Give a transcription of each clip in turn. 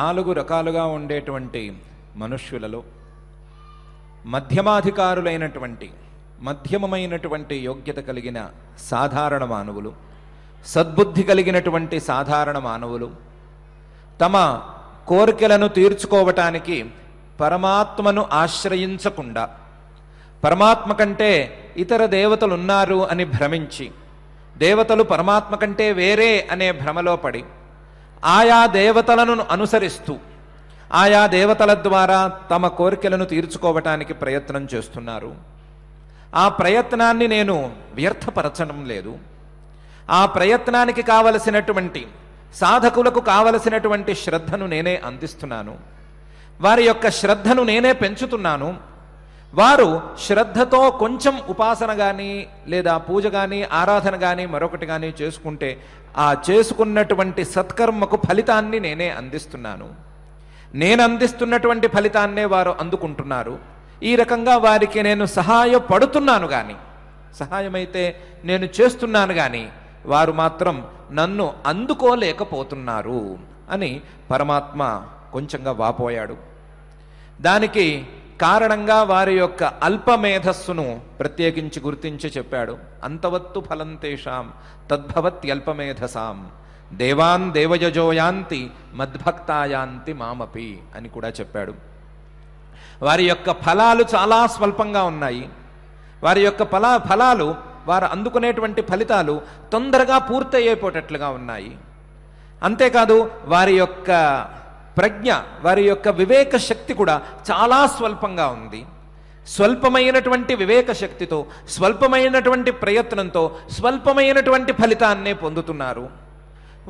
నాలుగు రకాలుగా ఉండేటువంటి మనుష్యులలో మధ్యమాధికారులైనటువంటి మధ్యమమైనటువంటి యోగ్యత కలిగిన సాధారణ మానవులు సద్బుద్ధి కలిగినటువంటి సాధారణ మానవులు తమ కోరికలను తీర్చుకోవటానికి పరమాత్మను ఆశ్రయించకుండా పరమాత్మ కంటే ఇతర దేవతలు ఉన్నారు అని భ్రమించి దేవతలు పరమాత్మ కంటే వేరే అనే భ్రమలో పడి ఆయా దేవతలను అనుసరిస్తూ ఆయా దేవతల ద్వారా తమ కోరికలను తీర్చుకోవటానికి ప్రయత్నం చేస్తున్నారు ఆ ప్రయత్నాన్ని నేను వ్యర్థపరచడం లేదు ఆ ప్రయత్నానికి కావలసినటువంటి సాధకులకు కావలసినటువంటి శ్రద్ధను నేనే అందిస్తున్నాను వారి యొక్క శ్రద్ధను నేనే పెంచుతున్నాను వారు శ్రద్ధతో కొంచెం ఉపాసన కానీ లేదా పూజ కానీ ఆరాధన కానీ మరొకటి కానీ చేసుకుంటే ఆ చేసుకున్నటువంటి సత్కర్మకు ఫలితాన్ని నేనే అందిస్తున్నాను నేను అందిస్తున్నటువంటి ఫలితాన్నే వారు అందుకుంటున్నారు ఈ రకంగా వారికి నేను సహాయపడుతున్నాను కానీ సహాయమైతే నేను చేస్తున్నాను కానీ వారు మాత్రం నన్ను అందుకోలేకపోతున్నారు అని పరమాత్మ కొంచెంగా వాపోయాడు దానికి కారణంగా వారి యొక్క అల్పమేధస్సును ప్రత్యేకించి గుర్తించి చెప్పాడు అంతవత్తు ఫలంతేషాం అల్పమేధసాం దేవాన్ దేవయజోయాంతి మద్భక్తాయాంతి మామపి అని కూడా చెప్పాడు వారి యొక్క ఫలాలు చాలా స్వల్పంగా ఉన్నాయి వారి యొక్క ఫలా ఫలాలు వారు అందుకునేటువంటి ఫలితాలు తొందరగా పూర్తయ్యేపోటట్లుగా ఉన్నాయి అంతేకాదు వారి యొక్క ప్రజ్ఞ వారి యొక్క వివేక శక్తి కూడా చాలా స్వల్పంగా ఉంది స్వల్పమైనటువంటి వివేక శక్తితో స్వల్పమైనటువంటి ప్రయత్నంతో స్వల్పమైనటువంటి ఫలితాన్నే పొందుతున్నారు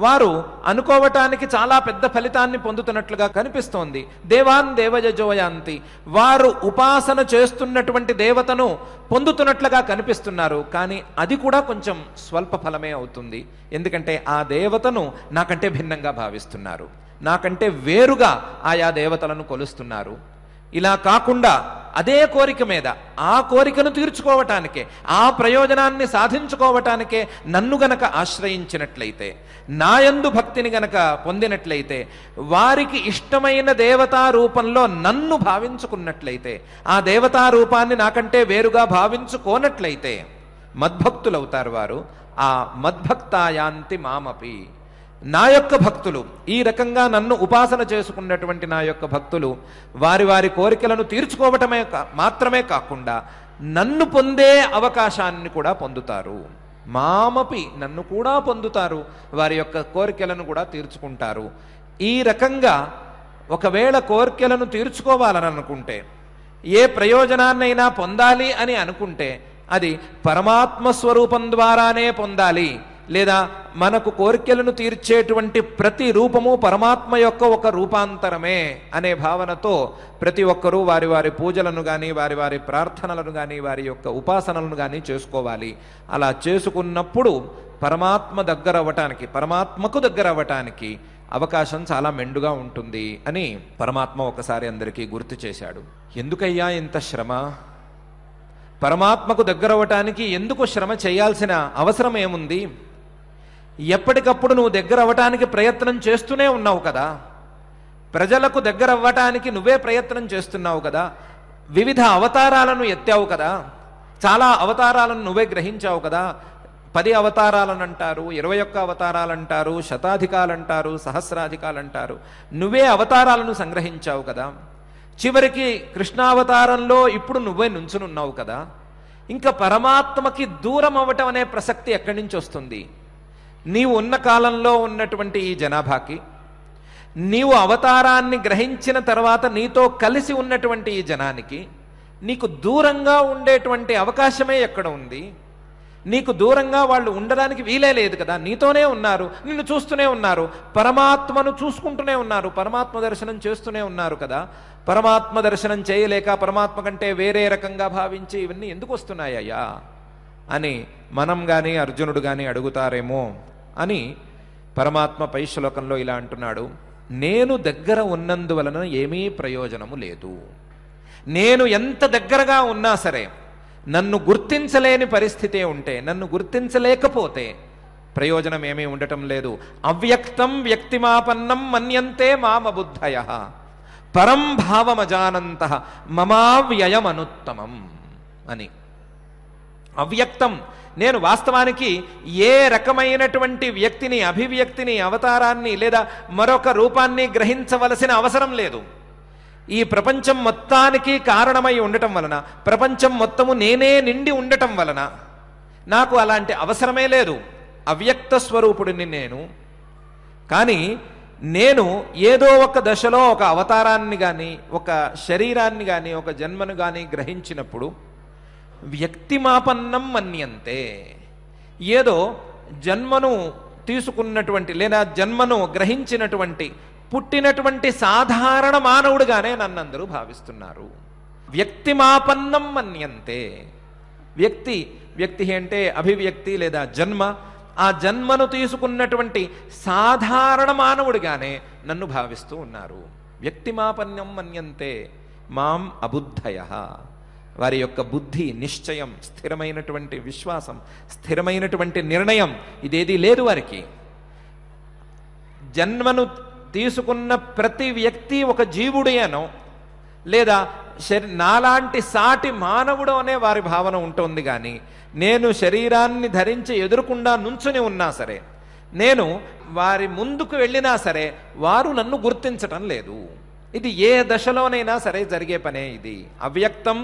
వారు అనుకోవటానికి చాలా పెద్ద ఫలితాన్ని పొందుతున్నట్లుగా కనిపిస్తోంది దేవాన్ దేవజోయాంతి వారు ఉపాసన చేస్తున్నటువంటి దేవతను పొందుతున్నట్లుగా కనిపిస్తున్నారు కానీ అది కూడా కొంచెం స్వల్ప ఫలమే అవుతుంది ఎందుకంటే ఆ దేవతను నాకంటే భిన్నంగా భావిస్తున్నారు నాకంటే వేరుగా ఆయా దేవతలను కొలుస్తున్నారు ఇలా కాకుండా అదే కోరిక మీద ఆ కోరికను తీర్చుకోవటానికే ఆ ప్రయోజనాన్ని సాధించుకోవటానికే నన్ను గనక ఆశ్రయించినట్లయితే నాయందు భక్తిని గనక పొందినట్లయితే వారికి ఇష్టమైన దేవతా రూపంలో నన్ను భావించుకున్నట్లయితే ఆ దేవతా రూపాన్ని నాకంటే వేరుగా భావించుకోనట్లయితే మద్భక్తులవుతారు వారు ఆ మద్భక్తాయాంతి మామపి నా యొక్క భక్తులు ఈ రకంగా నన్ను ఉపాసన చేసుకున్నటువంటి నా యొక్క భక్తులు వారి వారి కోరికలను తీర్చుకోవటమే మాత్రమే కాకుండా నన్ను పొందే అవకాశాన్ని కూడా పొందుతారు మామపి నన్ను కూడా పొందుతారు వారి యొక్క కోరికలను కూడా తీర్చుకుంటారు ఈ రకంగా ఒకవేళ కోరికలను తీర్చుకోవాలని అనుకుంటే ఏ ప్రయోజనాన్నైనా పొందాలి అని అనుకుంటే అది పరమాత్మ స్వరూపం ద్వారానే పొందాలి లేదా మనకు కోరికలను తీర్చేటువంటి ప్రతి రూపము పరమాత్మ యొక్క ఒక రూపాంతరమే అనే భావనతో ప్రతి ఒక్కరూ వారి వారి పూజలను కానీ వారి వారి ప్రార్థనలను కానీ వారి యొక్క ఉపాసనలను కానీ చేసుకోవాలి అలా చేసుకున్నప్పుడు పరమాత్మ దగ్గర అవ్వటానికి పరమాత్మకు దగ్గర అవ్వటానికి అవకాశం చాలా మెండుగా ఉంటుంది అని పరమాత్మ ఒకసారి అందరికీ గుర్తు చేశాడు ఎందుకయ్యా ఇంత శ్రమ పరమాత్మకు దగ్గరవటానికి ఎందుకు శ్రమ చేయాల్సిన అవసరం ఏముంది ఎప్పటికప్పుడు నువ్వు దగ్గర అవ్వటానికి ప్రయత్నం చేస్తూనే ఉన్నావు కదా ప్రజలకు దగ్గర అవ్వటానికి నువ్వే ప్రయత్నం చేస్తున్నావు కదా వివిధ అవతారాలను ఎత్తావు కదా చాలా అవతారాలను నువ్వే గ్రహించావు కదా పది అవతారాలను అంటారు ఇరవై ఒక్క అవతారాలు అంటారు శతాధికాలు అంటారు సహస్రాధికాలు అంటారు నువ్వే అవతారాలను సంగ్రహించావు కదా చివరికి కృష్ణావతారంలో ఇప్పుడు నువ్వే నుంచునున్నావు కదా ఇంకా పరమాత్మకి దూరం అవ్వటం అనే ప్రసక్తి ఎక్కడి నుంచి వస్తుంది నీవు ఉన్న కాలంలో ఉన్నటువంటి ఈ జనాభాకి నీవు అవతారాన్ని గ్రహించిన తర్వాత నీతో కలిసి ఉన్నటువంటి ఈ జనానికి నీకు దూరంగా ఉండేటువంటి అవకాశమే ఎక్కడ ఉంది నీకు దూరంగా వాళ్ళు ఉండడానికి వీలే లేదు కదా నీతోనే ఉన్నారు నిన్ను చూస్తూనే ఉన్నారు పరమాత్మను చూసుకుంటూనే ఉన్నారు పరమాత్మ దర్శనం చేస్తూనే ఉన్నారు కదా పరమాత్మ దర్శనం చేయలేక పరమాత్మ కంటే వేరే రకంగా భావించి ఇవన్నీ ఎందుకు వస్తున్నాయ్యా అని మనం కానీ అర్జునుడు కానీ అడుగుతారేమో అని పరమాత్మ పైశ్లోకంలో ఇలా అంటున్నాడు నేను దగ్గర ఉన్నందువలన ఏమీ ప్రయోజనము లేదు నేను ఎంత దగ్గరగా ఉన్నా సరే నన్ను గుర్తించలేని పరిస్థితే ఉంటే నన్ను గుర్తించలేకపోతే ప్రయోజనం ఏమీ ఉండటం లేదు అవ్యక్తం వ్యక్తిమాపన్నం మన్యంతే మామబుద్ధయ పరం భావమజానంత మమావ్యయమనుత్తమం అని అవ్యక్తం నేను వాస్తవానికి ఏ రకమైనటువంటి వ్యక్తిని అభివ్యక్తిని అవతారాన్ని లేదా మరొక రూపాన్ని గ్రహించవలసిన అవసరం లేదు ఈ ప్రపంచం మొత్తానికి కారణమై ఉండటం వలన ప్రపంచం మొత్తము నేనే నిండి ఉండటం వలన నాకు అలాంటి అవసరమే లేదు అవ్యక్త స్వరూపుడిని నేను కానీ నేను ఏదో ఒక దశలో ఒక అవతారాన్ని కానీ ఒక శరీరాన్ని కానీ ఒక జన్మను కానీ గ్రహించినప్పుడు వ్యక్తిమాపన్నం మన్యంతే ఏదో జన్మను తీసుకున్నటువంటి లేదా జన్మను గ్రహించినటువంటి పుట్టినటువంటి సాధారణ మానవుడుగానే నన్నందరూ భావిస్తున్నారు వ్యక్తిమాపన్నం మన్యంతే వ్యక్తి వ్యక్తి అంటే అభివ్యక్తి లేదా జన్మ ఆ జన్మను తీసుకున్నటువంటి సాధారణ మానవుడిగానే నన్ను భావిస్తూ ఉన్నారు వ్యక్తిమాపన్నం మన్యంతే మాం అబుద్ధయ వారి యొక్క బుద్ధి నిశ్చయం స్థిరమైనటువంటి విశ్వాసం స్థిరమైనటువంటి నిర్ణయం ఇదేది లేదు వారికి జన్మను తీసుకున్న ప్రతి వ్యక్తి ఒక జీవుడేనో లేదా శరీ నాలాంటి సాటి మానవుడు అనే వారి భావన ఉంటుంది కానీ నేను శరీరాన్ని ధరించి ఎదురుకుండా నుంచుని ఉన్నా సరే నేను వారి ముందుకు వెళ్ళినా సరే వారు నన్ను గుర్తించటం లేదు ఇది ఏ దశలోనైనా సరే జరిగే పనే ఇది అవ్యక్తం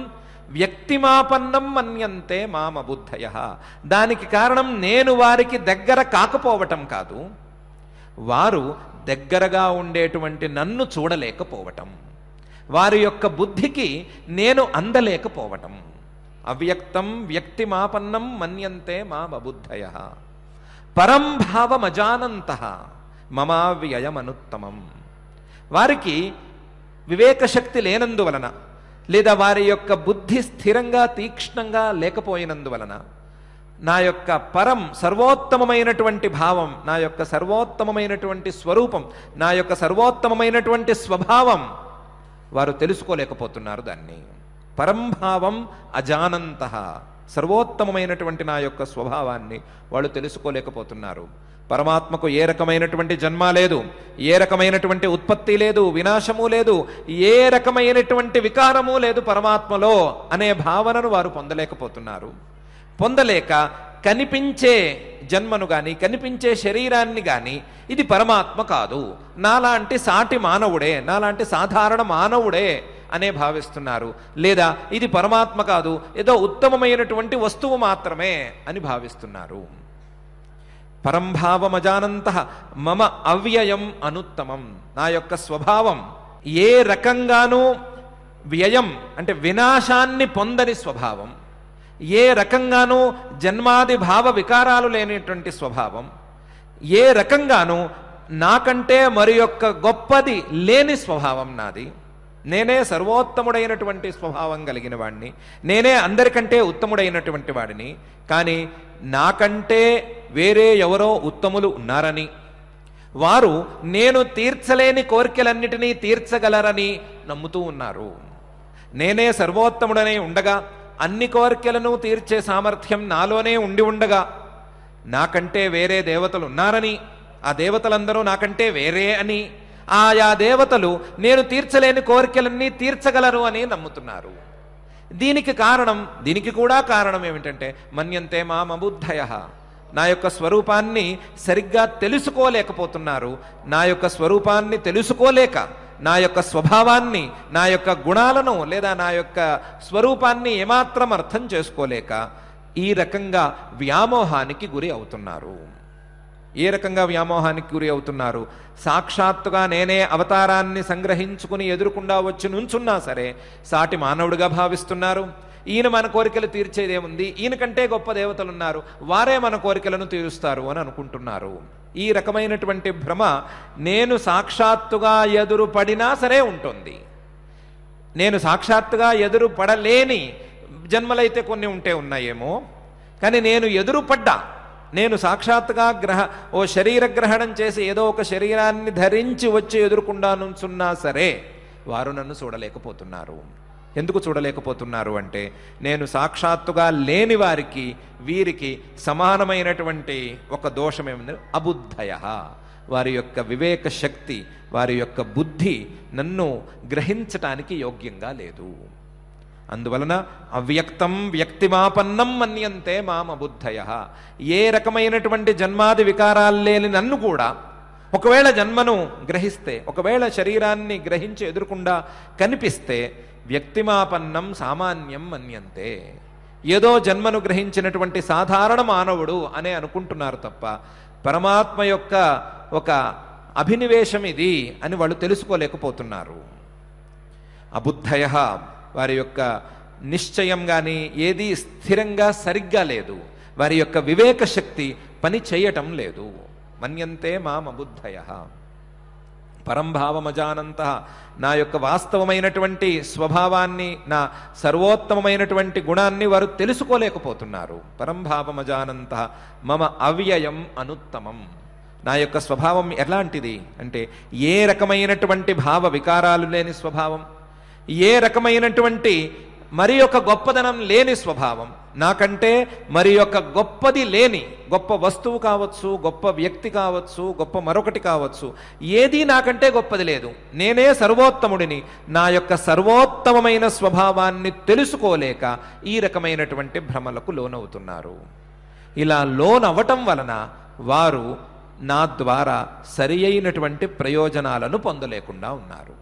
వ్యక్తిమాపన్నం మన్యంతే మామబుద్ధయ దానికి కారణం నేను వారికి దగ్గర కాకపోవటం కాదు వారు దగ్గరగా ఉండేటువంటి నన్ను చూడలేకపోవటం వారి యొక్క బుద్ధికి నేను అందలేకపోవటం అవ్యక్తం వ్యక్తిమాపన్నం మన్యంతే మా బబుద్ధయ పరంభావమజానంత మమావ్యయమనుత్తమం వారికి వివేకశక్తి లేనందువలన లేదా వారి యొక్క బుద్ధి స్థిరంగా తీక్ష్ణంగా లేకపోయినందువలన నా యొక్క పరం సర్వోత్తమమైనటువంటి భావం నా యొక్క సర్వోత్తమమైనటువంటి స్వరూపం నా యొక్క సర్వోత్తమమైనటువంటి స్వభావం వారు తెలుసుకోలేకపోతున్నారు దాన్ని పరంభావం అజానంత సర్వోత్తమమైనటువంటి నా యొక్క స్వభావాన్ని వాళ్ళు తెలుసుకోలేకపోతున్నారు పరమాత్మకు ఏ రకమైనటువంటి జన్మ లేదు ఏ రకమైనటువంటి ఉత్పత్తి లేదు వినాశము లేదు ఏ రకమైనటువంటి వికారము లేదు పరమాత్మలో అనే భావనను వారు పొందలేకపోతున్నారు పొందలేక కనిపించే జన్మను కానీ కనిపించే శరీరాన్ని కానీ ఇది పరమాత్మ కాదు నాలాంటి సాటి మానవుడే నాలాంటి సాధారణ మానవుడే అనే భావిస్తున్నారు లేదా ఇది పరమాత్మ కాదు ఏదో ఉత్తమమైనటువంటి వస్తువు మాత్రమే అని భావిస్తున్నారు పరంభావమజానంత మమ అవ్యయం అనుత్తమం నా యొక్క స్వభావం ఏ రకంగానూ వ్యయం అంటే వినాశాన్ని పొందని స్వభావం ఏ రకంగానూ జన్మాది భావ వికారాలు లేనిటువంటి స్వభావం ఏ రకంగానూ నాకంటే మరి యొక్క గొప్పది లేని స్వభావం నాది నేనే సర్వోత్తముడైనటువంటి స్వభావం కలిగిన వాడిని నేనే అందరికంటే ఉత్తముడైనటువంటి వాడిని కానీ నాకంటే వేరే ఎవరో ఉత్తములు ఉన్నారని వారు నేను తీర్చలేని కోరికలన్నిటినీ తీర్చగలరని నమ్ముతూ ఉన్నారు నేనే సర్వోత్తముడనే ఉండగా అన్ని కోరికలను తీర్చే సామర్థ్యం నాలోనే ఉండి ఉండగా నాకంటే వేరే దేవతలు ఉన్నారని ఆ దేవతలందరూ నాకంటే వేరే అని ఆయా దేవతలు నేను తీర్చలేని కోరికలన్నీ తీర్చగలరు అని నమ్ముతున్నారు దీనికి కారణం దీనికి కూడా కారణం ఏమిటంటే మన్యంతే మామబుద్ధయ నా యొక్క స్వరూపాన్ని సరిగ్గా తెలుసుకోలేకపోతున్నారు నా యొక్క స్వరూపాన్ని తెలుసుకోలేక నా యొక్క స్వభావాన్ని నా యొక్క గుణాలను లేదా నా యొక్క స్వరూపాన్ని ఏమాత్రం అర్థం చేసుకోలేక ఈ రకంగా వ్యామోహానికి గురి అవుతున్నారు ఏ రకంగా వ్యామోహానికి గురి అవుతున్నారు సాక్షాత్తుగా నేనే అవతారాన్ని సంగ్రహించుకుని ఎదురుకుండా వచ్చి నుంచున్నా సరే సాటి మానవుడిగా భావిస్తున్నారు ఈయన మన కోరికలు తీర్చేదేముంది ఈయన కంటే గొప్ప దేవతలు ఉన్నారు వారే మన కోరికలను తీరుస్తారు అని అనుకుంటున్నారు ఈ రకమైనటువంటి భ్రమ నేను సాక్షాత్తుగా ఎదురు పడినా సరే ఉంటుంది నేను సాక్షాత్తుగా ఎదురు పడలేని జన్మలైతే కొన్ని ఉంటే ఉన్నాయేమో కానీ నేను ఎదురు పడ్డా నేను సాక్షాత్తుగా గ్రహ ఓ శరీర గ్రహణం చేసి ఏదో ఒక శరీరాన్ని ధరించి వచ్చి నుంచున్నా సరే వారు నన్ను చూడలేకపోతున్నారు ఎందుకు చూడలేకపోతున్నారు అంటే నేను సాక్షాత్తుగా లేని వారికి వీరికి సమానమైనటువంటి ఒక దోషం ఏమిటంటే అబుద్ధయ వారి యొక్క వివేక శక్తి వారి యొక్క బుద్ధి నన్ను గ్రహించటానికి యోగ్యంగా లేదు అందువలన అవ్యక్తం వ్యక్తిమాపన్నం మన్యంతే మామ బుద్ధయ ఏ రకమైనటువంటి జన్మాది వికారాలు లేని నన్ను కూడా ఒకవేళ జన్మను గ్రహిస్తే ఒకవేళ శరీరాన్ని గ్రహించి ఎదురుకుండా కనిపిస్తే వ్యక్తిమాపన్నం సామాన్యం మన్యంతే ఏదో జన్మను గ్రహించినటువంటి సాధారణ మానవుడు అనే అనుకుంటున్నారు తప్ప పరమాత్మ యొక్క ఒక అభినివేశం ఇది అని వాళ్ళు తెలుసుకోలేకపోతున్నారు అబుద్ధయ వారి యొక్క నిశ్చయం కానీ ఏది స్థిరంగా సరిగ్గా లేదు వారి యొక్క వివేక శక్తి పని చేయటం లేదు మన్యంతే మామబుద్ధయ పరంభావమజానంత నా యొక్క వాస్తవమైనటువంటి స్వభావాన్ని నా సర్వోత్తమమైనటువంటి గుణాన్ని వారు తెలుసుకోలేకపోతున్నారు పరంభావమజానంత మమ అవ్యయం అనుత్తమం నా యొక్క స్వభావం ఎలాంటిది అంటే ఏ రకమైనటువంటి భావ వికారాలు లేని స్వభావం ఏ రకమైనటువంటి మరి ఒక గొప్పదనం లేని స్వభావం నాకంటే మరి యొక్క గొప్పది లేని గొప్ప వస్తువు కావచ్చు గొప్ప వ్యక్తి కావచ్చు గొప్ప మరొకటి కావచ్చు ఏదీ నాకంటే గొప్పది లేదు నేనే సర్వోత్తముడిని నా యొక్క సర్వోత్తమమైన స్వభావాన్ని తెలుసుకోలేక ఈ రకమైనటువంటి భ్రమలకు లోనవుతున్నారు ఇలా అవ్వటం వలన వారు నా ద్వారా సరి అయినటువంటి ప్రయోజనాలను పొందలేకుండా ఉన్నారు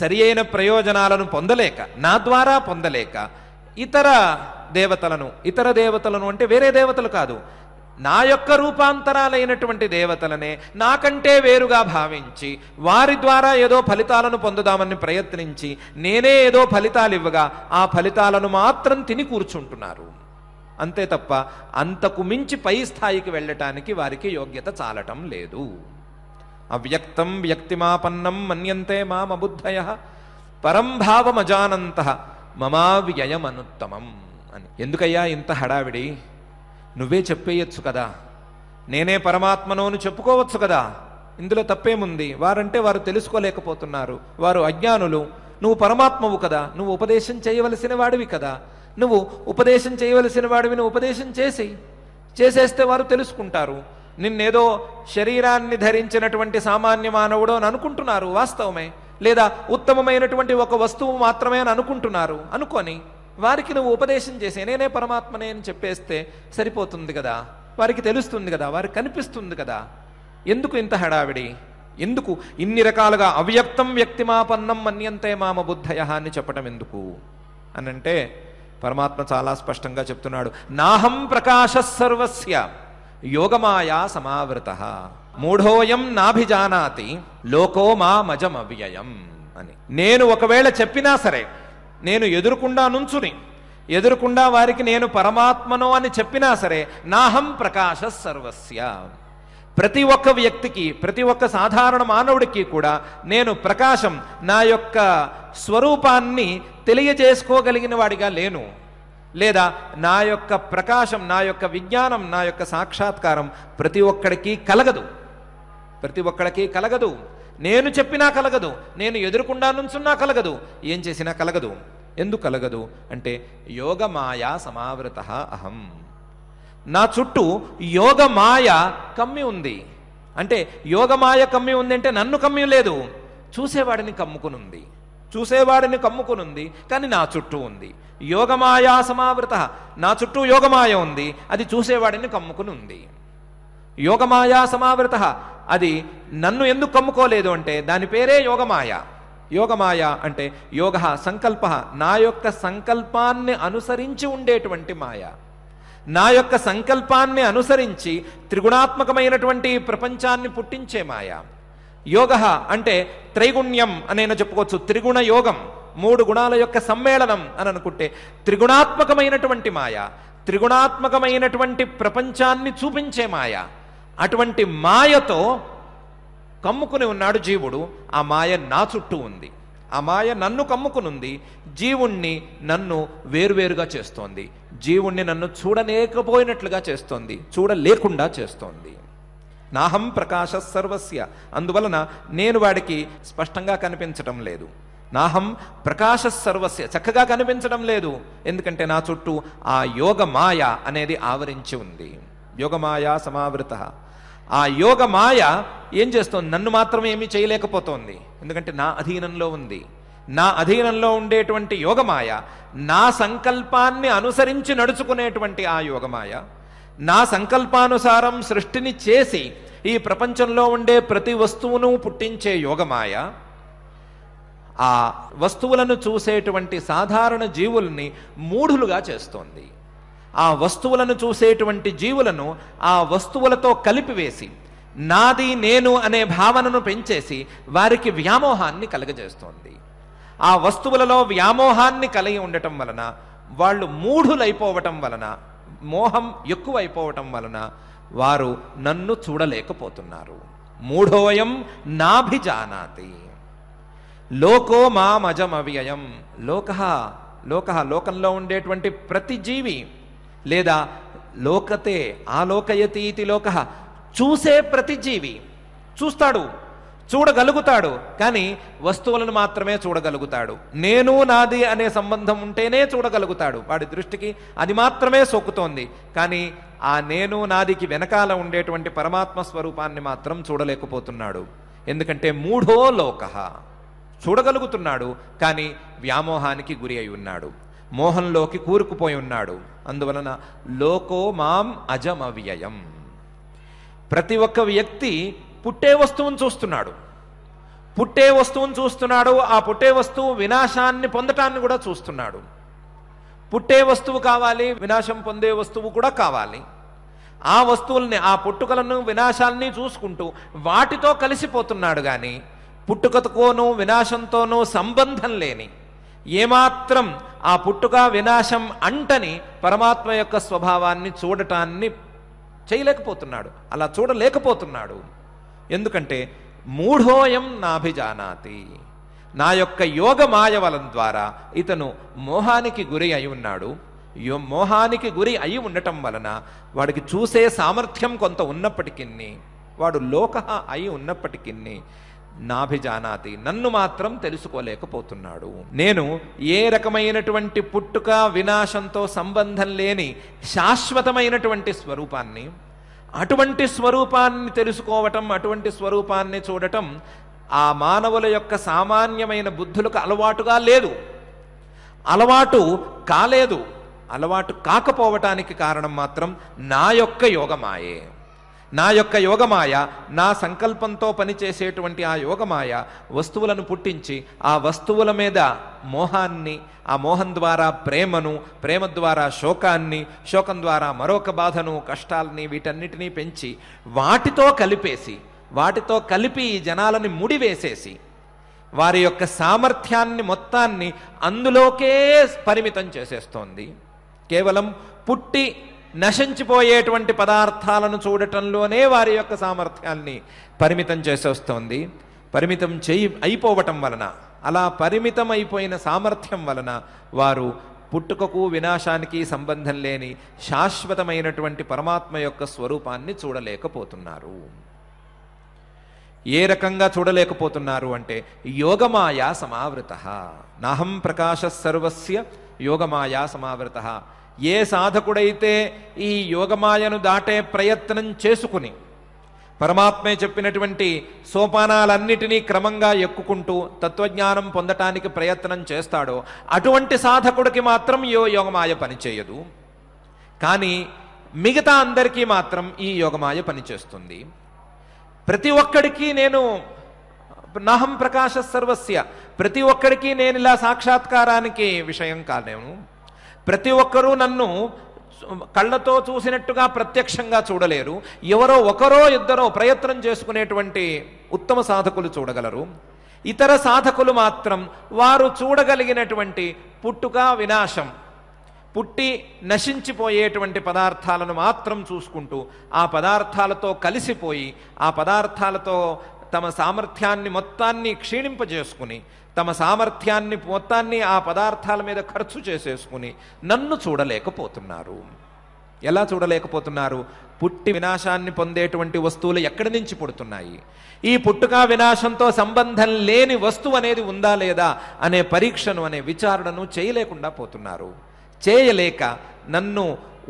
సరి అయిన ప్రయోజనాలను పొందలేక నా ద్వారా పొందలేక ఇతర దేవతలను ఇతర దేవతలను అంటే వేరే దేవతలు కాదు నా యొక్క రూపాంతరాలైనటువంటి దేవతలనే నాకంటే వేరుగా భావించి వారి ద్వారా ఏదో ఫలితాలను పొందుదామని ప్రయత్నించి నేనే ఏదో ఫలితాలు ఇవ్వగా ఆ ఫలితాలను మాత్రం తిని కూర్చుంటున్నారు అంతే తప్ప అంతకు మించి పై స్థాయికి వెళ్ళటానికి వారికి యోగ్యత చాలటం లేదు అవ్యక్తం వ్యక్తిమాపన్నం మన్యంతే మామబుద్ధయ పరంభావమజానంత మమావ్యయమనుత్తమం అని ఎందుకయ్యా ఇంత హడావిడి నువ్వే చెప్పేయచ్చు కదా నేనే పరమాత్మను అని చెప్పుకోవచ్చు కదా ఇందులో తప్పేముంది వారంటే వారు తెలుసుకోలేకపోతున్నారు వారు అజ్ఞానులు నువ్వు పరమాత్మవు కదా నువ్వు ఉపదేశం చేయవలసిన వాడివి కదా నువ్వు ఉపదేశం చేయవలసిన వాడివి నువ్వు ఉపదేశం చేసి చేసేస్తే వారు తెలుసుకుంటారు నిన్నేదో శరీరాన్ని ధరించినటువంటి సామాన్య మానవుడు అని అనుకుంటున్నారు వాస్తవమే లేదా ఉత్తమమైనటువంటి ఒక వస్తువు మాత్రమే అని అనుకుంటున్నారు అనుకొని వారికి నువ్వు ఉపదేశం చేసే నేనే పరమాత్మనే అని చెప్పేస్తే సరిపోతుంది కదా వారికి తెలుస్తుంది కదా వారికి కనిపిస్తుంది కదా ఎందుకు ఇంత హడావిడి ఎందుకు ఇన్ని రకాలుగా అవ్యక్తం వ్యక్తిమాపన్నం మన్యంతే మామ బుద్ధయ అని చెప్పటం ఎందుకు అనంటే పరమాత్మ చాలా స్పష్టంగా చెప్తున్నాడు నాహం ప్రకాశ సర్వస్య యోగమాయా సమావృత మూఢోయం నాభిజానాతి లోకో మా మజమవ్యయం అని నేను ఒకవేళ చెప్పినా సరే నేను ఎదురుకుండా నుంచుని ఎదురుకుండా వారికి నేను పరమాత్మను అని చెప్పినా సరే నాహం ప్రకాశ సర్వస్య ప్రతి ఒక్క వ్యక్తికి ప్రతి ఒక్క సాధారణ మానవుడికి కూడా నేను ప్రకాశం నా యొక్క స్వరూపాన్ని తెలియజేసుకోగలిగిన వాడిగా లేను లేదా నా యొక్క ప్రకాశం నా యొక్క విజ్ఞానం నా యొక్క సాక్షాత్కారం ప్రతి ఒక్కడికి కలగదు ప్రతి ఒక్కడికి కలగదు నేను చెప్పినా కలగదు నేను ఎదురుకుండా నుంచున్నా కలగదు ఏం చేసినా కలగదు ఎందుకు కలగదు అంటే మాయా సమావృత అహం నా చుట్టూ యోగమాయ కమ్మి ఉంది అంటే యోగమాయ కమ్మి ఉంది అంటే నన్ను కమ్మి లేదు చూసేవాడిని కమ్ముకునుంది చూసేవాడిని కమ్ముకునుంది కానీ నా చుట్టూ ఉంది యోగమాయా సమావృత నా చుట్టూ యోగమాయ ఉంది అది చూసేవాడిని కమ్ముకుని ఉంది యోగమాయా సమావృత అది నన్ను ఎందుకు కమ్ముకోలేదు అంటే దాని పేరే యోగమాయ యోగమాయ అంటే యోగ సంకల్ప నా యొక్క సంకల్పాన్ని అనుసరించి ఉండేటువంటి మాయ నా యొక్క సంకల్పాన్ని అనుసరించి త్రిగుణాత్మకమైనటువంటి ప్రపంచాన్ని పుట్టించే మాయ యోగ అంటే త్రైగుణ్యం అనైనా చెప్పుకోవచ్చు త్రిగుణ యోగం మూడు గుణాల యొక్క సమ్మేళనం అని అనుకుంటే త్రిగుణాత్మకమైనటువంటి మాయ త్రిగుణాత్మకమైనటువంటి ప్రపంచాన్ని చూపించే మాయ అటువంటి మాయతో కమ్ముకుని ఉన్నాడు జీవుడు ఆ మాయ నా చుట్టూ ఉంది ఆ మాయ నన్ను కమ్ముకునుంది జీవుణ్ణి నన్ను వేరువేరుగా చేస్తోంది జీవుణ్ణి నన్ను చూడలేకపోయినట్లుగా చేస్తోంది చూడలేకుండా చేస్తోంది నాహం ప్రకాశ సర్వస్య అందువలన నేను వాడికి స్పష్టంగా కనిపించటం లేదు నాహం ప్రకాశ సర్వస్య చక్కగా కనిపించడం లేదు ఎందుకంటే నా చుట్టూ ఆ యోగ మాయ అనేది ఆవరించి ఉంది యోగమాయ సమావృత ఆ యోగ మాయ ఏం చేస్తుంది నన్ను మాత్రం ఏమీ చేయలేకపోతోంది ఎందుకంటే నా అధీనంలో ఉంది నా అధీనంలో ఉండేటువంటి యోగమాయ నా సంకల్పాన్ని అనుసరించి నడుచుకునేటువంటి ఆ యోగమాయ నా సంకల్పానుసారం సృష్టిని చేసి ఈ ప్రపంచంలో ఉండే ప్రతి వస్తువును పుట్టించే యోగమాయ ఆ వస్తువులను చూసేటువంటి సాధారణ జీవుల్ని మూఢులుగా చేస్తోంది ఆ వస్తువులను చూసేటువంటి జీవులను ఆ వస్తువులతో కలిపివేసి నాది నేను అనే భావనను పెంచేసి వారికి వ్యామోహాన్ని కలగజేస్తోంది ఆ వస్తువులలో వ్యామోహాన్ని కలిగి ఉండటం వలన వాళ్ళు మూఢులైపోవటం వలన మోహం ఎక్కువైపోవటం వలన వారు నన్ను చూడలేకపోతున్నారు మూఢోయం నాభిజానాతి లోకో మామజమవ్యయం లోక లోక లోకంలో ఉండేటువంటి ప్రతి జీవి లేదా లోకతే ఆలోకయతి లోకయతీతి లోక చూసే ప్రతిజీవి చూస్తాడు చూడగలుగుతాడు కానీ వస్తువులను మాత్రమే చూడగలుగుతాడు నేను నాది అనే సంబంధం ఉంటేనే చూడగలుగుతాడు వాడి దృష్టికి అది మాత్రమే సోకుతోంది కానీ ఆ నేను నాదికి వెనకాల ఉండేటువంటి పరమాత్మ స్వరూపాన్ని మాత్రం చూడలేకపోతున్నాడు ఎందుకంటే మూఢో లోక చూడగలుగుతున్నాడు కానీ వ్యామోహానికి గురి అయి ఉన్నాడు మోహంలోకి కూరుకుపోయి ఉన్నాడు అందువలన లోకో మాం అజమవ్యయం ప్రతి ఒక్క వ్యక్తి పుట్టే వస్తువును చూస్తున్నాడు పుట్టే వస్తువును చూస్తున్నాడు ఆ పుట్టే వస్తువు వినాశాన్ని పొందటాన్ని కూడా చూస్తున్నాడు పుట్టే వస్తువు కావాలి వినాశం పొందే వస్తువు కూడా కావాలి ఆ వస్తువుల్ని ఆ పుట్టుకలను వినాశాలని చూసుకుంటూ వాటితో కలిసిపోతున్నాడు కానీ పుట్టుకతోనూ వినాశంతోనూ సంబంధం లేని ఏమాత్రం ఆ పుట్టుక వినాశం అంటని పరమాత్మ యొక్క స్వభావాన్ని చూడటాన్ని చేయలేకపోతున్నాడు అలా చూడలేకపోతున్నాడు ఎందుకంటే మూఢోయం నాభిజానాతి నా యొక్క యోగ మాయవలం ద్వారా ఇతను మోహానికి గురి అయి ఉన్నాడు మోహానికి గురి అయి ఉండటం వలన వాడికి చూసే సామర్థ్యం కొంత ఉన్నప్పటికీ వాడు లోక అయి ఉన్నప్పటికీ నాభిజానాతి నన్ను మాత్రం తెలుసుకోలేకపోతున్నాడు నేను ఏ రకమైనటువంటి పుట్టుక వినాశంతో సంబంధం లేని శాశ్వతమైనటువంటి స్వరూపాన్ని అటువంటి స్వరూపాన్ని తెలుసుకోవటం అటువంటి స్వరూపాన్ని చూడటం ఆ మానవుల యొక్క సామాన్యమైన బుద్ధులకు అలవాటుగా లేదు అలవాటు కాలేదు అలవాటు కాకపోవటానికి కారణం మాత్రం నా యొక్క యోగమాయే నా యొక్క యోగమాయ నా సంకల్పంతో పనిచేసేటువంటి ఆ యోగమాయ వస్తువులను పుట్టించి ఆ వస్తువుల మీద మోహాన్ని ఆ మోహం ద్వారా ప్రేమను ప్రేమ ద్వారా శోకాన్ని శోకం ద్వారా మరొక బాధను కష్టాలని వీటన్నిటినీ పెంచి వాటితో కలిపేసి వాటితో కలిపి ఈ జనాలని ముడివేసేసి వారి యొక్క సామర్థ్యాన్ని మొత్తాన్ని అందులోకే పరిమితం చేసేస్తోంది కేవలం పుట్టి నశించిపోయేటువంటి పదార్థాలను చూడటంలోనే వారి యొక్క సామర్థ్యాన్ని పరిమితం చేసేస్తోంది పరిమితం చేయి అయిపోవటం వలన అలా పరిమితం అయిపోయిన సామర్థ్యం వలన వారు పుట్టుకకు వినాశానికి సంబంధం లేని శాశ్వతమైనటువంటి పరమాత్మ యొక్క స్వరూపాన్ని చూడలేకపోతున్నారు ఏ రకంగా చూడలేకపోతున్నారు అంటే యోగమాయా సమావృత నాహం ప్రకాశ సర్వస్య యోగమాయా సమావృత ఏ సాధకుడైతే ఈ యోగమాయను దాటే ప్రయత్నం చేసుకుని పరమాత్మే చెప్పినటువంటి సోపానాలన్నిటినీ క్రమంగా ఎక్కుకుంటూ తత్వజ్ఞానం పొందటానికి ప్రయత్నం చేస్తాడో అటువంటి సాధకుడికి మాత్రం యో యోగమాయ పనిచేయదు కానీ మిగతా అందరికీ మాత్రం ఈ యోగమాయ పనిచేస్తుంది ప్రతి ఒక్కడికి నేను నాహం ప్రకాశ సర్వస్య ప్రతి ఒక్కడికి నేను ఇలా సాక్షాత్కారానికి విషయం కాలేను ప్రతి ఒక్కరూ నన్ను కళ్ళతో చూసినట్టుగా ప్రత్యక్షంగా చూడలేరు ఎవరో ఒకరో ఇద్దరో ప్రయత్నం చేసుకునేటువంటి ఉత్తమ సాధకులు చూడగలరు ఇతర సాధకులు మాత్రం వారు చూడగలిగినటువంటి పుట్టుక వినాశం పుట్టి నశించిపోయేటువంటి పదార్థాలను మాత్రం చూసుకుంటూ ఆ పదార్థాలతో కలిసిపోయి ఆ పదార్థాలతో తమ సామర్థ్యాన్ని మొత్తాన్ని క్షీణింపజేసుకుని తమ సామర్థ్యాన్ని మొత్తాన్ని ఆ పదార్థాల మీద ఖర్చు చేసేసుకుని నన్ను చూడలేకపోతున్నారు ఎలా చూడలేకపోతున్నారు పుట్టి వినాశాన్ని పొందేటువంటి వస్తువులు ఎక్కడి నుంచి పుడుతున్నాయి ఈ పుట్టుక వినాశంతో సంబంధం లేని వస్తువు అనేది ఉందా లేదా అనే పరీక్షను అనే విచారణను చేయలేకుండా పోతున్నారు చేయలేక నన్ను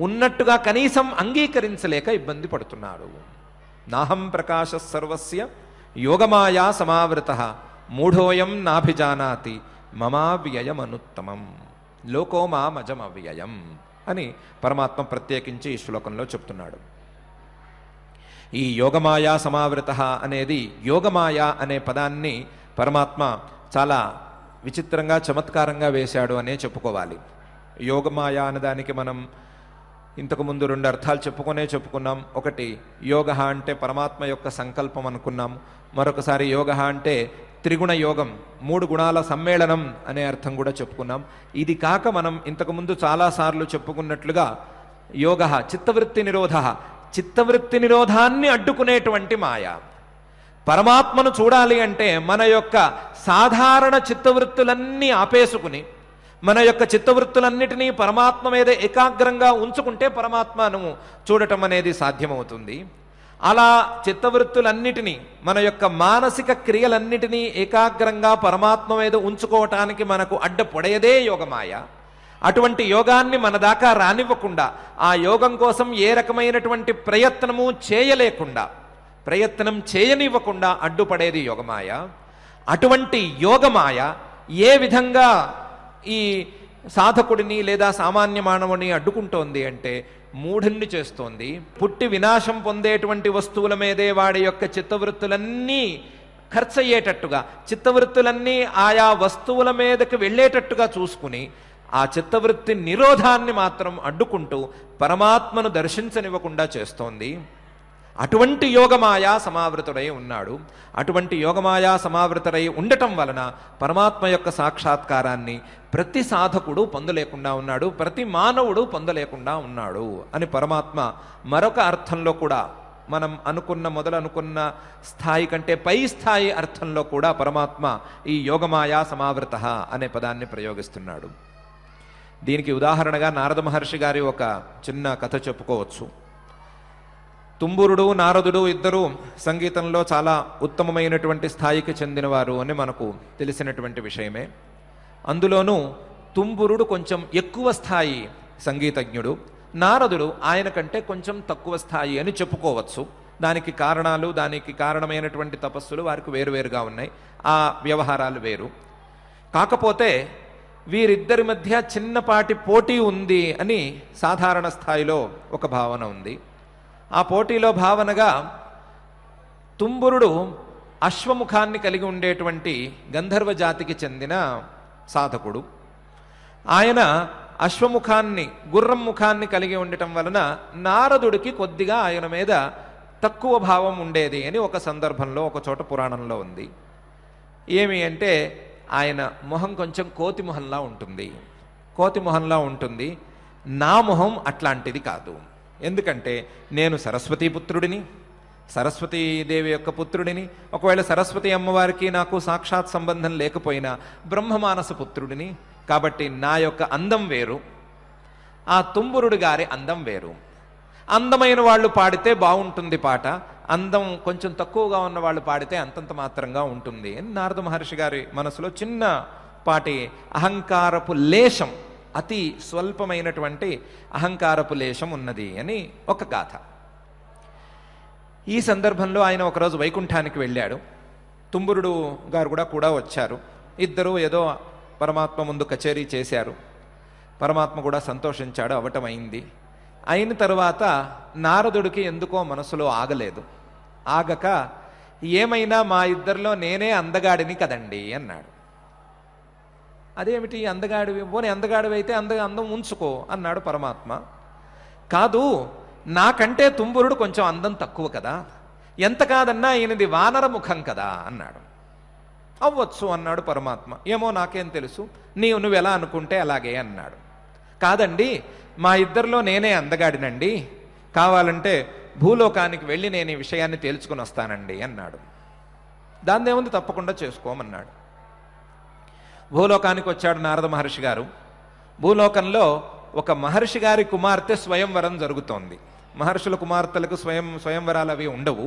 ఉన్నట్టుగా కనీసం అంగీకరించలేక ఇబ్బంది పడుతున్నాడు నాహం ప్రకాశ సర్వస్య యోగమాయా సమావృత మూఢోయం నాభిజానాతి మమా వ్యయమనుత్తమం లోకో మామజం అవ్యయం అని పరమాత్మ ప్రత్యేకించి ఈ శ్లోకంలో చెప్తున్నాడు ఈ యోగమాయా సమావృత అనేది యోగమాయా అనే పదాన్ని పరమాత్మ చాలా విచిత్రంగా చమత్కారంగా వేశాడు అనే చెప్పుకోవాలి యోగమాయా అన్నదానికి మనం ఇంతకుముందు రెండు అర్థాలు చెప్పుకునే చెప్పుకున్నాం ఒకటి యోగ అంటే పరమాత్మ యొక్క సంకల్పం అనుకున్నాం మరొకసారి యోగ అంటే త్రిగుణ యోగం మూడు గుణాల సమ్మేళనం అనే అర్థం కూడా చెప్పుకున్నాం ఇది కాక మనం ఇంతకుముందు చాలాసార్లు చెప్పుకున్నట్లుగా యోగ చిత్తవృత్తి నిరోధ చిత్తవృత్తి నిరోధాన్ని అడ్డుకునేటువంటి మాయ పరమాత్మను చూడాలి అంటే మన యొక్క సాధారణ చిత్తవృత్తులన్నీ ఆపేసుకుని మన యొక్క చిత్తవృత్తులన్నిటినీ పరమాత్మ మీద ఏకాగ్రంగా ఉంచుకుంటే పరమాత్మను చూడటం అనేది సాధ్యమవుతుంది అలా చిత్తవృత్తులన్నిటినీ మన యొక్క మానసిక క్రియలన్నిటినీ ఏకాగ్రంగా పరమాత్మ మీద ఉంచుకోవటానికి మనకు పొడయదే యోగమాయ అటువంటి యోగాన్ని మన దాకా రానివ్వకుండా ఆ యోగం కోసం ఏ రకమైనటువంటి ప్రయత్నము చేయలేకుండా ప్రయత్నం చేయనివ్వకుండా అడ్డుపడేది యోగమాయ అటువంటి యోగమాయ ఏ విధంగా ఈ సాధకుడిని లేదా సామాన్య మానవుని అడ్డుకుంటోంది అంటే మూఢుణ్ణి చేస్తోంది పుట్టి వినాశం పొందేటువంటి వస్తువుల మీదే వాడి యొక్క చిత్తవృత్తులన్నీ ఖర్చయ్యేటట్టుగా చిత్తవృత్తులన్నీ ఆయా వస్తువుల మీదకి వెళ్ళేటట్టుగా చూసుకుని ఆ చిత్తవృత్తి నిరోధాన్ని మాత్రం అడ్డుకుంటూ పరమాత్మను దర్శించనివ్వకుండా చేస్తోంది అటువంటి యోగమాయా సమావృతుడై ఉన్నాడు అటువంటి యోగమాయా సమావృతుడై ఉండటం వలన పరమాత్మ యొక్క సాక్షాత్కారాన్ని ప్రతి సాధకుడు పొందలేకుండా ఉన్నాడు ప్రతి మానవుడు పొందలేకుండా ఉన్నాడు అని పరమాత్మ మరొక అర్థంలో కూడా మనం అనుకున్న మొదలు అనుకున్న స్థాయి కంటే పై స్థాయి అర్థంలో కూడా పరమాత్మ ఈ యోగమాయా సమావృత అనే పదాన్ని ప్రయోగిస్తున్నాడు దీనికి ఉదాహరణగా నారద మహర్షి గారి ఒక చిన్న కథ చెప్పుకోవచ్చు తుంబురుడు నారదుడు ఇద్దరు సంగీతంలో చాలా ఉత్తమమైనటువంటి స్థాయికి చెందినవారు అని మనకు తెలిసినటువంటి విషయమే అందులోనూ తుంబురుడు కొంచెం ఎక్కువ స్థాయి సంగీతజ్ఞుడు నారదుడు ఆయన కంటే కొంచెం తక్కువ స్థాయి అని చెప్పుకోవచ్చు దానికి కారణాలు దానికి కారణమైనటువంటి తపస్సులు వారికి వేరువేరుగా ఉన్నాయి ఆ వ్యవహారాలు వేరు కాకపోతే వీరిద్దరి మధ్య చిన్నపాటి పోటీ ఉంది అని సాధారణ స్థాయిలో ఒక భావన ఉంది ఆ పోటీలో భావనగా తుంబురుడు అశ్వముఖాన్ని కలిగి ఉండేటువంటి గంధర్వ జాతికి చెందిన సాధకుడు ఆయన అశ్వముఖాన్ని గుర్రం ముఖాన్ని కలిగి ఉండటం వలన నారదుడికి కొద్దిగా ఆయన మీద తక్కువ భావం ఉండేది అని ఒక సందర్భంలో ఒక చోట పురాణంలో ఉంది ఏమి అంటే ఆయన మొహం కొంచెం కోతి మొహంలా ఉంటుంది కోతి మొహంలా ఉంటుంది నా మొహం అట్లాంటిది కాదు ఎందుకంటే నేను సరస్వతీపుత్రుడిని సరస్వతీదేవి యొక్క పుత్రుడిని ఒకవేళ సరస్వతి అమ్మవారికి నాకు సాక్షాత్ సంబంధం లేకపోయినా బ్రహ్మమానస పుత్రుడిని కాబట్టి నా యొక్క అందం వేరు ఆ తుంబురుడు గారి అందం వేరు అందమైన వాళ్ళు పాడితే బాగుంటుంది పాట అందం కొంచెం తక్కువగా ఉన్న వాళ్ళు పాడితే అంతంత మాత్రంగా ఉంటుంది నారద మహర్షి గారి మనసులో చిన్న పాటి అహంకారపు లేశం అతి స్వల్పమైనటువంటి అహంకారపు లేశం ఉన్నది అని ఒక గాథ ఈ సందర్భంలో ఆయన ఒకరోజు వైకుంఠానికి వెళ్ళాడు తుంబురుడు గారు కూడా కూడా వచ్చారు ఇద్దరూ ఏదో పరమాత్మ ముందు కచేరీ చేశారు పరమాత్మ కూడా సంతోషించాడు అవటం అయింది అయిన తర్వాత నారదుడికి ఎందుకో మనసులో ఆగలేదు ఆగక ఏమైనా మా ఇద్దరిలో నేనే అందగాడిని కదండి అన్నాడు అదేమిటి అందగాడివి అందగాడివి అందగాడివైతే అంద అందం ఉంచుకో అన్నాడు పరమాత్మ కాదు నాకంటే తుంబురుడు కొంచెం అందం తక్కువ కదా ఎంత కాదన్నా ఈయనది వానరముఖం కదా అన్నాడు అవ్వచ్చు అన్నాడు పరమాత్మ ఏమో నాకేం తెలుసు నీవు నువ్వు ఎలా అనుకుంటే అలాగే అన్నాడు కాదండి మా ఇద్దరిలో నేనే అందగాడినండి కావాలంటే భూలోకానికి వెళ్ళి నేను ఈ విషయాన్ని తేల్చుకుని వస్తానండి అన్నాడు దాన్నేముంది తప్పకుండా చేసుకోమన్నాడు భూలోకానికి వచ్చాడు నారద మహర్షి గారు భూలోకంలో ఒక మహర్షి గారి కుమార్తె స్వయంవరం జరుగుతోంది మహర్షుల కుమార్తెలకు స్వయం స్వయంవరాలు అవి ఉండవు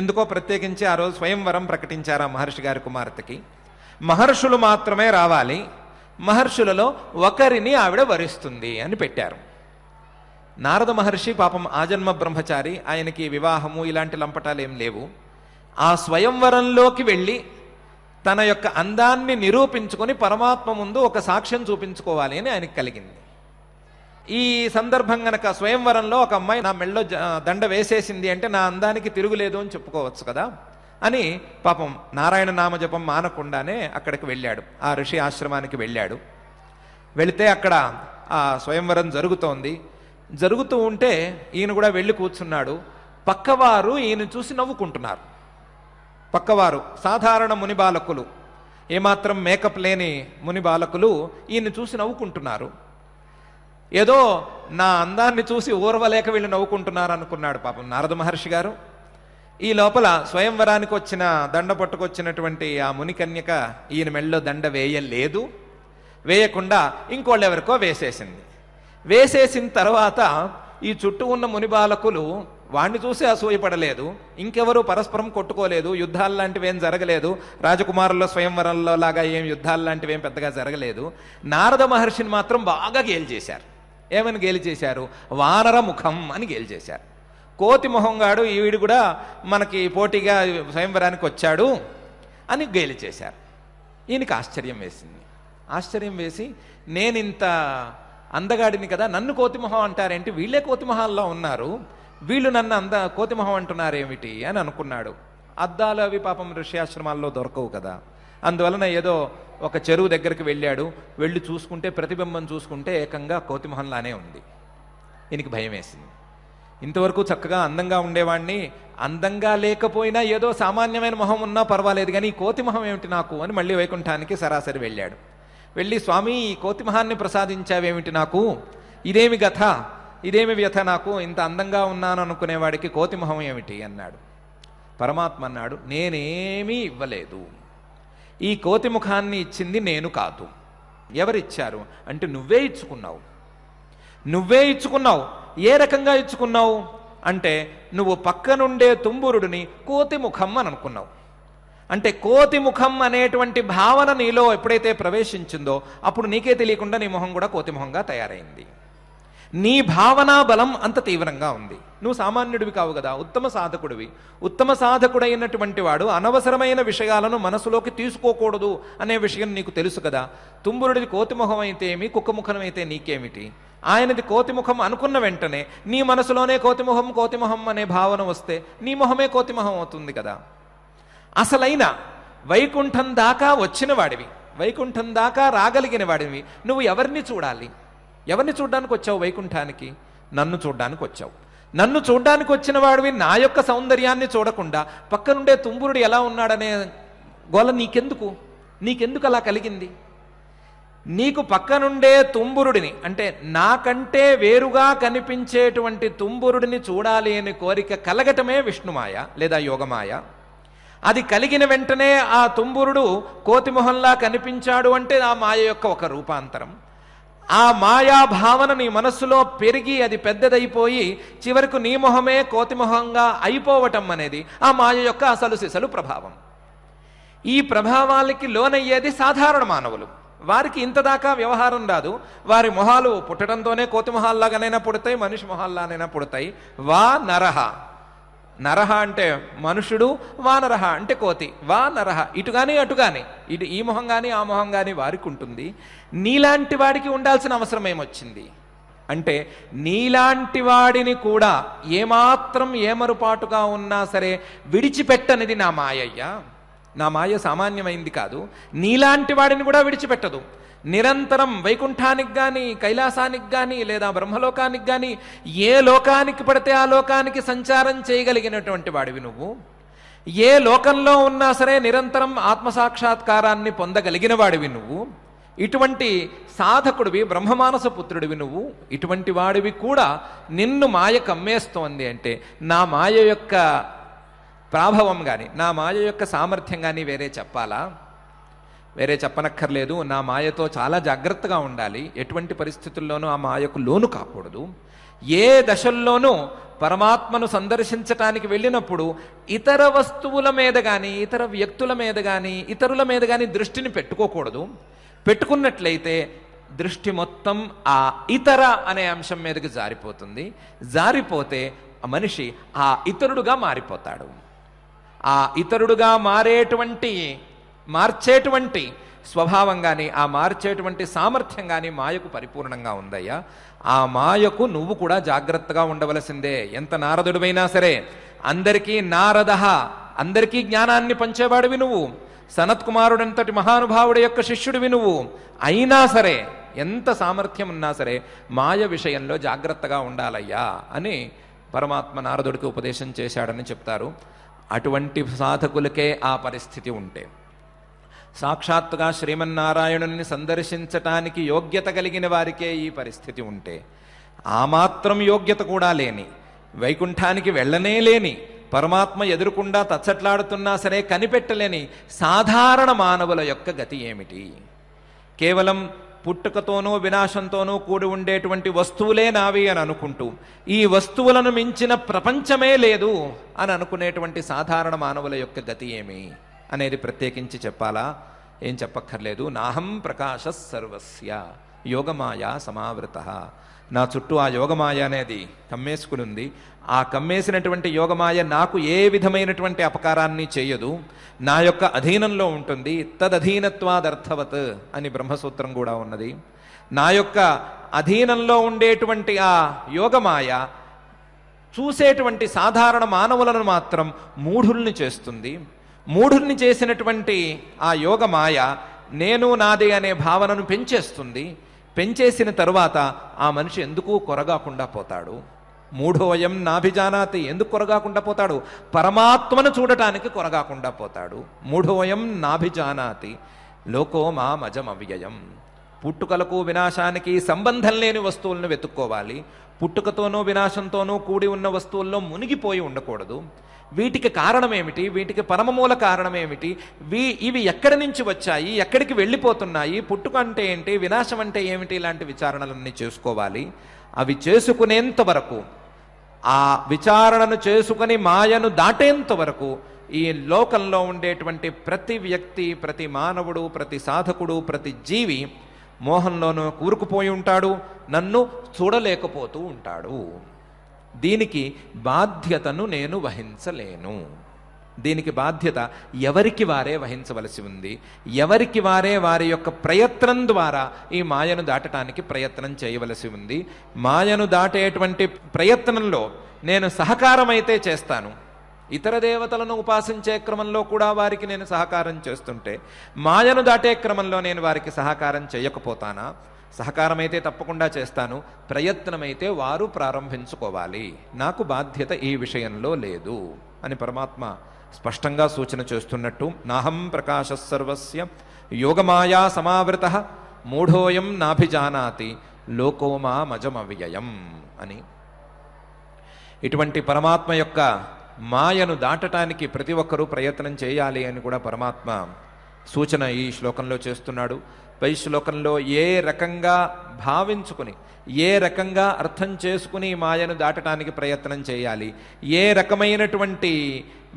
ఎందుకో ప్రత్యేకించి ఆ రోజు స్వయంవరం ప్రకటించారు ఆ మహర్షి గారి కుమార్తెకి మహర్షులు మాత్రమే రావాలి మహర్షులలో ఒకరిని ఆవిడ వరిస్తుంది అని పెట్టారు నారద మహర్షి పాపం ఆజన్మ బ్రహ్మచారి ఆయనకి వివాహము ఇలాంటి లంపటాలు ఏం లేవు ఆ స్వయంవరంలోకి వెళ్ళి తన యొక్క అందాన్ని నిరూపించుకొని పరమాత్మ ముందు ఒక సాక్ష్యం చూపించుకోవాలి అని ఆయనకు కలిగింది ఈ సందర్భం గనక స్వయంవరంలో ఒక అమ్మాయి నా మెళ్ళో దండ వేసేసింది అంటే నా అందానికి తిరుగులేదు అని చెప్పుకోవచ్చు కదా అని పాపం నారాయణ నామ జపం మానకుండానే అక్కడికి వెళ్ళాడు ఆ ఋషి ఆశ్రమానికి వెళ్ళాడు వెళితే అక్కడ ఆ స్వయంవరం జరుగుతోంది జరుగుతూ ఉంటే ఈయన కూడా వెళ్ళి కూర్చున్నాడు పక్కవారు ఈయన చూసి నవ్వుకుంటున్నారు పక్కవారు సాధారణ ముని బాలకులు ఏమాత్రం మేకప్ లేని ముని బాలకులు ఈయన్ని చూసి నవ్వుకుంటున్నారు ఏదో నా అందాన్ని చూసి ఊర్వలేక వీళ్ళు నవ్వుకుంటున్నారు అనుకున్నాడు పాపం నారద మహర్షి గారు ఈ లోపల స్వయంవరానికి వచ్చిన దండ పట్టుకొచ్చినటువంటి ఆ మునికన్యక ఈయన మెళ్ళో దండ వేయలేదు వేయకుండా ఇంకోళ్ళెవరికో వేసేసింది వేసేసిన తర్వాత ఈ చుట్టూ ఉన్న ముని బాలకులు వాణ్ణి చూసి అసూయపడలేదు ఇంకెవరూ పరస్పరం కొట్టుకోలేదు యుద్ధాలు లాంటివి ఏం జరగలేదు రాజకుమారుల స్వయంవరంలో లాగా ఏం యుద్ధాలు లాంటివి ఏం పెద్దగా జరగలేదు నారద మహర్షిని మాత్రం బాగా గేలి చేశారు ఏమని గేలి చేశారు వానర ముఖం అని గేలి చేశారు కోతి మొహంగాడు ఈవిడు కూడా మనకి పోటీగా స్వయంవరానికి వచ్చాడు అని గేలి చేశారు ఈయనకి ఆశ్చర్యం వేసింది ఆశ్చర్యం వేసి నేను ఇంత అందగాడిని కదా నన్ను కోతిమొహం అంటారేంటి వీళ్ళే కోతిమొహాల్లో ఉన్నారు వీళ్ళు నన్ను అంద కోతిమొహం అంటున్నారేమిటి అని అనుకున్నాడు అద్దాలు అవి పాపం ఋష్యాశ్రమాల్లో దొరకవు కదా అందువలన ఏదో ఒక చెరువు దగ్గరికి వెళ్ళాడు వెళ్ళి చూసుకుంటే ప్రతిబింబం చూసుకుంటే ఏకంగా కోతిమొహంలానే ఉంది ఈయనకి భయం వేసింది ఇంతవరకు చక్కగా అందంగా ఉండేవాడిని అందంగా లేకపోయినా ఏదో సామాన్యమైన మొహం ఉన్నా పర్వాలేదు కానీ ఈ కోతిమొహం ఏమిటి నాకు అని మళ్ళీ వైకుంఠానికి సరాసరి వెళ్ళాడు వెళ్ళి స్వామి ఈ కోతిమహాన్ని ప్రసాదించావేమిటి నాకు ఇదేమి కథ ఇదేమి వ్యథ నాకు ఇంత అందంగా ఉన్నాను అనుకునేవాడికి కోతిమొహం ఏమిటి అన్నాడు పరమాత్మ అన్నాడు నేనేమీ ఇవ్వలేదు ఈ కోతి ముఖాన్ని ఇచ్చింది నేను కాదు ఎవరిచ్చారు అంటే నువ్వే ఇచ్చుకున్నావు నువ్వే ఇచ్చుకున్నావు ఏ రకంగా ఇచ్చుకున్నావు అంటే నువ్వు పక్కనుండే తుంబురుడిని కోతి ముఖం అని అనుకున్నావు అంటే కోతి ముఖం అనేటువంటి భావన నీలో ఎప్పుడైతే ప్రవేశించిందో అప్పుడు నీకే తెలియకుండా నీ మొహం కూడా కోతిముఖంగా తయారైంది నీ భావనా బలం అంత తీవ్రంగా ఉంది నువ్వు సామాన్యుడివి కావు కదా ఉత్తమ సాధకుడివి ఉత్తమ సాధకుడైనటువంటి వాడు అనవసరమైన విషయాలను మనసులోకి తీసుకోకూడదు అనే విషయం నీకు తెలుసు కదా తుంబురుడిది కోతిముఖం అయితే ఏమి కుక్కముఖం అయితే నీకేమిటి ఆయనది కోతిముఖం అనుకున్న వెంటనే నీ మనసులోనే కోతిముఖం కోతిముఖం అనే భావన వస్తే నీ మొహమే కోతిముఖం అవుతుంది కదా అసలైన వైకుంఠం దాకా వచ్చిన వాడివి వైకుంఠం దాకా రాగలిగిన వాడివి నువ్వు ఎవరిని చూడాలి ఎవరిని చూడ్డానికి వచ్చావు వైకుంఠానికి నన్ను చూడ్డానికి వచ్చావు నన్ను చూడ్డానికి వచ్చిన వాడివి నా యొక్క సౌందర్యాన్ని చూడకుండా పక్కనుండే తుంబురుడు ఎలా ఉన్నాడనే గోల నీకెందుకు నీకెందుకు అలా కలిగింది నీకు పక్కనుండే తుంబురుడిని అంటే నాకంటే వేరుగా కనిపించేటువంటి తుంబురుడిని చూడాలి అనే కోరిక కలగటమే విష్ణుమాయ లేదా యోగమాయ అది కలిగిన వెంటనే ఆ తుంబురుడు కోతిమొహంలా కనిపించాడు అంటే ఆ మాయ యొక్క ఒక రూపాంతరం ఆ మాయా భావన నీ మనస్సులో పెరిగి అది పెద్దదైపోయి చివరకు నీ మొహమే కోతిమొహంగా అయిపోవటం అనేది ఆ మాయ యొక్క అసలు సిసలు ప్రభావం ఈ ప్రభావాలకి లోనయ్యేది సాధారణ మానవులు వారికి ఇంతదాకా వ్యవహారం రాదు వారి మొహాలు పుట్టడంతోనే కోతి మొహాల్లాగానైనా పుడతాయి మనిషి మొహాల్లానైనా పుడతాయి వా నరహ నరహ అంటే మనుషుడు వానరహ అంటే కోతి వానరహ ఇటు కానీ అటు కానీ ఇటు ఈ మొహం కానీ ఆ మొహం కానీ వారికి ఉంటుంది నీలాంటి వాడికి ఉండాల్సిన అవసరం ఏమొచ్చింది అంటే నీలాంటి వాడిని కూడా ఏమాత్రం ఏమరుపాటుగా ఉన్నా సరే విడిచిపెట్టనిది నా మాయయ్యా నా మాయ సామాన్యమైంది కాదు నీలాంటి వాడిని కూడా విడిచిపెట్టదు నిరంతరం వైకుంఠానికి కానీ కైలాసానికి కానీ లేదా బ్రహ్మలోకానికి కానీ ఏ లోకానికి పడితే ఆ లోకానికి సంచారం చేయగలిగినటువంటి వాడివి నువ్వు ఏ లోకంలో ఉన్నా సరే నిరంతరం ఆత్మసాక్షాత్కారాన్ని పొందగలిగిన వాడివి నువ్వు ఇటువంటి సాధకుడివి బ్రహ్మమానస పుత్రుడివి నువ్వు ఇటువంటి వాడివి కూడా నిన్ను మాయ కమ్మేస్తోంది అంటే నా మాయ యొక్క ప్రాభవం కానీ నా మాయ యొక్క సామర్థ్యం కానీ వేరే చెప్పాలా వేరే చెప్పనక్కర్లేదు నా మాయతో చాలా జాగ్రత్తగా ఉండాలి ఎటువంటి పరిస్థితుల్లోనూ ఆ మాయకు లోను కాకూడదు ఏ దశల్లోనూ పరమాత్మను సందర్శించటానికి వెళ్ళినప్పుడు ఇతర వస్తువుల మీద కానీ ఇతర వ్యక్తుల మీద కానీ ఇతరుల మీద కానీ దృష్టిని పెట్టుకోకూడదు పెట్టుకున్నట్లయితే దృష్టి మొత్తం ఆ ఇతర అనే అంశం మీదకి జారిపోతుంది జారిపోతే మనిషి ఆ ఇతరుడుగా మారిపోతాడు ఆ ఇతరుడుగా మారేటువంటి మార్చేటువంటి స్వభావం కానీ ఆ మార్చేటువంటి సామర్థ్యం కానీ మాయకు పరిపూర్ణంగా ఉందయ్యా ఆ మాయకు నువ్వు కూడా జాగ్రత్తగా ఉండవలసిందే ఎంత నారదుడివైనా సరే అందరికీ నారద అందరికీ జ్ఞానాన్ని పంచేవాడివి నువ్వు సనత్కుమారుడంతటి మహానుభావుడి యొక్క శిష్యుడివి నువ్వు అయినా సరే ఎంత సామర్థ్యం ఉన్నా సరే మాయ విషయంలో జాగ్రత్తగా ఉండాలయ్యా అని పరమాత్మ నారదుడికి ఉపదేశం చేశాడని చెప్తారు అటువంటి సాధకులకే ఆ పరిస్థితి ఉంటే సాక్షాత్తుగా శ్రీమన్నారాయణుని సందర్శించటానికి యోగ్యత కలిగిన వారికే ఈ పరిస్థితి ఉంటే ఆ మాత్రం యోగ్యత కూడా లేని వైకుంఠానికి వెళ్ళనే లేని పరమాత్మ ఎదురుకుండా తచ్చట్లాడుతున్నా సరే కనిపెట్టలేని సాధారణ మానవుల యొక్క గతి ఏమిటి కేవలం పుట్టుకతోనూ వినాశంతోనూ కూడి ఉండేటువంటి వస్తువులే నావి అని అనుకుంటూ ఈ వస్తువులను మించిన ప్రపంచమే లేదు అని అనుకునేటువంటి సాధారణ మానవుల యొక్క గతి ఏమి అనేది ప్రత్యేకించి చెప్పాలా ఏం చెప్పక్కర్లేదు నాహం ప్రకాశ సర్వస్య యోగమాయా సమావృత నా చుట్టూ ఆ యోగమాయ అనేది కమ్మేసుకుని ఉంది ఆ కమ్మేసినటువంటి యోగమాయ నాకు ఏ విధమైనటువంటి అపకారాన్ని చేయదు నా యొక్క అధీనంలో ఉంటుంది తదధీనత్వాదర్థవత్ అని బ్రహ్మసూత్రం కూడా ఉన్నది నా యొక్క అధీనంలో ఉండేటువంటి ఆ యోగమాయ చూసేటువంటి సాధారణ మానవులను మాత్రం మూఢుల్ని చేస్తుంది మూఢుల్ని చేసినటువంటి ఆ యోగమాయ నేను నాది అనే భావనను పెంచేస్తుంది పెంచేసిన తరువాత ఆ మనిషి ఎందుకు కొరగాకుండా పోతాడు మూఢోయం నాభిజానాతి ఎందుకు కొరగాకుండా పోతాడు పరమాత్మను చూడటానికి కొరగాకుండా పోతాడు మూఢోయం నాభిజానాతి లోకో మజం అవ్యయం పుట్టుకలకు వినాశానికి సంబంధం లేని వస్తువులను వెతుక్కోవాలి పుట్టుకతోనూ వినాశంతోనూ కూడి ఉన్న వస్తువుల్లో మునిగిపోయి ఉండకూడదు వీటికి కారణమేమిటి వీటికి పరమమూల కారణమేమిటి వీ ఇవి ఎక్కడి నుంచి వచ్చాయి ఎక్కడికి వెళ్ళిపోతున్నాయి పుట్టుక అంటే ఏంటి వినాశం అంటే ఏమిటి ఇలాంటి విచారణలన్నీ చేసుకోవాలి అవి చేసుకునేంత వరకు ఆ విచారణను చేసుకుని మాయను దాటేంత వరకు ఈ లోకంలో ఉండేటువంటి ప్రతి వ్యక్తి ప్రతి మానవుడు ప్రతి సాధకుడు ప్రతి జీవి మోహంలోనూ కూరుకుపోయి ఉంటాడు నన్ను చూడలేకపోతూ ఉంటాడు దీనికి బాధ్యతను నేను వహించలేను దీనికి బాధ్యత ఎవరికి వారే వహించవలసి ఉంది ఎవరికి వారే వారి యొక్క ప్రయత్నం ద్వారా ఈ మాయను దాటటానికి ప్రయత్నం చేయవలసి ఉంది మాయను దాటేటువంటి ప్రయత్నంలో నేను సహకారమైతే చేస్తాను ఇతర దేవతలను ఉపాసించే క్రమంలో కూడా వారికి నేను సహకారం చేస్తుంటే మాయను దాటే క్రమంలో నేను వారికి సహకారం చేయకపోతానా సహకారమైతే తప్పకుండా చేస్తాను ప్రయత్నమైతే వారు ప్రారంభించుకోవాలి నాకు బాధ్యత ఈ విషయంలో లేదు అని పరమాత్మ స్పష్టంగా సూచన చేస్తున్నట్టు నాహం ప్రకాశ సర్వస్య యోగమాయా సమావృత మూఢోయం నాభిజానాతి లోకోమా మజమవ్యయం అని ఇటువంటి పరమాత్మ యొక్క మాయను దాటటానికి ప్రతి ఒక్కరూ ప్రయత్నం చేయాలి అని కూడా పరమాత్మ సూచన ఈ శ్లోకంలో చేస్తున్నాడు పై శ్లోకంలో ఏ రకంగా భావించుకుని ఏ రకంగా అర్థం చేసుకుని మాయను దాటడానికి ప్రయత్నం చేయాలి ఏ రకమైనటువంటి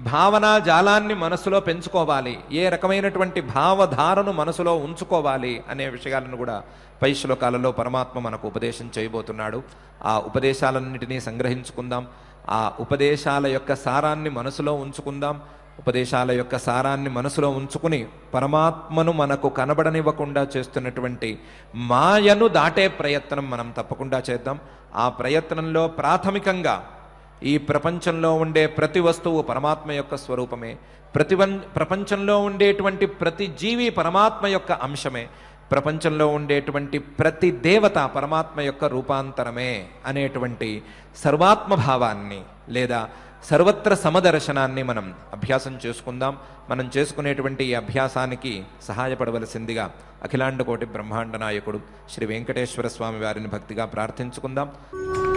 భావనా జాలాన్ని మనసులో పెంచుకోవాలి ఏ రకమైనటువంటి భావధారను మనసులో ఉంచుకోవాలి అనే విషయాలను కూడా పై శ్లోకాలలో పరమాత్మ మనకు ఉపదేశం చేయబోతున్నాడు ఆ ఉపదేశాలన్నింటినీ సంగ్రహించుకుందాం ఆ ఉపదేశాల యొక్క సారాన్ని మనసులో ఉంచుకుందాం ఉపదేశాల యొక్క సారాన్ని మనసులో ఉంచుకుని పరమాత్మను మనకు కనబడనివ్వకుండా చేస్తున్నటువంటి మాయను దాటే ప్రయత్నం మనం తప్పకుండా చేద్దాం ఆ ప్రయత్నంలో ప్రాథమికంగా ఈ ప్రపంచంలో ఉండే ప్రతి వస్తువు పరమాత్మ యొక్క స్వరూపమే ప్రతి ప్రపంచంలో ఉండేటువంటి ప్రతి జీవి పరమాత్మ యొక్క అంశమే ప్రపంచంలో ఉండేటువంటి ప్రతి దేవత పరమాత్మ యొక్క రూపాంతరమే అనేటువంటి సర్వాత్మ భావాన్ని లేదా సర్వత్ర సమదర్శనాన్ని మనం అభ్యాసం చేసుకుందాం మనం చేసుకునేటువంటి ఈ అభ్యాసానికి సహాయపడవలసిందిగా అఖిలాండకోటి బ్రహ్మాండ నాయకుడు శ్రీ వెంకటేశ్వర స్వామి వారిని భక్తిగా ప్రార్థించుకుందాం